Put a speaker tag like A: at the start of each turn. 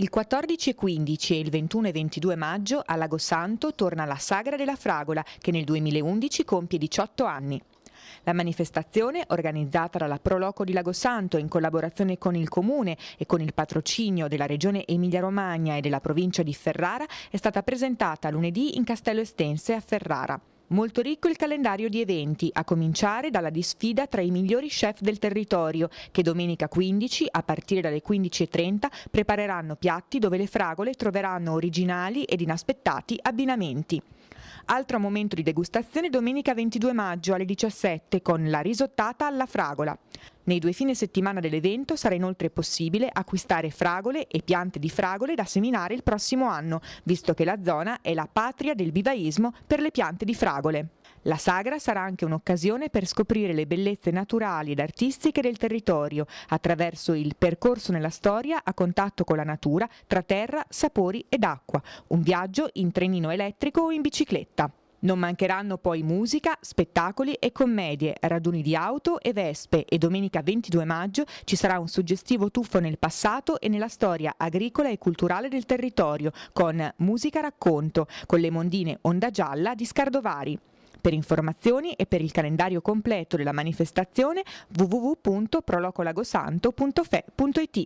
A: Il 14 e 15 e il 21 e 22 maggio a Lago Santo torna la Sagra della Fragola che nel 2011 compie 18 anni. La manifestazione, organizzata dalla Proloco di Lago Santo in collaborazione con il Comune e con il patrocinio della Regione Emilia-Romagna e della provincia di Ferrara, è stata presentata lunedì in Castello Estense a Ferrara. Molto ricco il calendario di eventi, a cominciare dalla disfida tra i migliori chef del territorio, che domenica 15, a partire dalle 15.30, prepareranno piatti dove le fragole troveranno originali ed inaspettati abbinamenti. Altro momento di degustazione domenica 22 maggio alle 17 con la risottata alla fragola. Nei due fine settimana dell'evento sarà inoltre possibile acquistare fragole e piante di fragole da seminare il prossimo anno, visto che la zona è la patria del vivaismo per le piante di fragole. La sagra sarà anche un'occasione per scoprire le bellezze naturali ed artistiche del territorio attraverso il percorso nella storia a contatto con la natura tra terra, sapori ed acqua, un viaggio in trenino elettrico o in bicicletta. Non mancheranno poi musica, spettacoli e commedie, raduni di auto e vespe e domenica 22 maggio ci sarà un suggestivo tuffo nel passato e nella storia agricola e culturale del territorio con Musica Racconto con le mondine Onda Gialla di Scardovari. Per informazioni e per il calendario completo della manifestazione www.prolocolagosanto.fe.it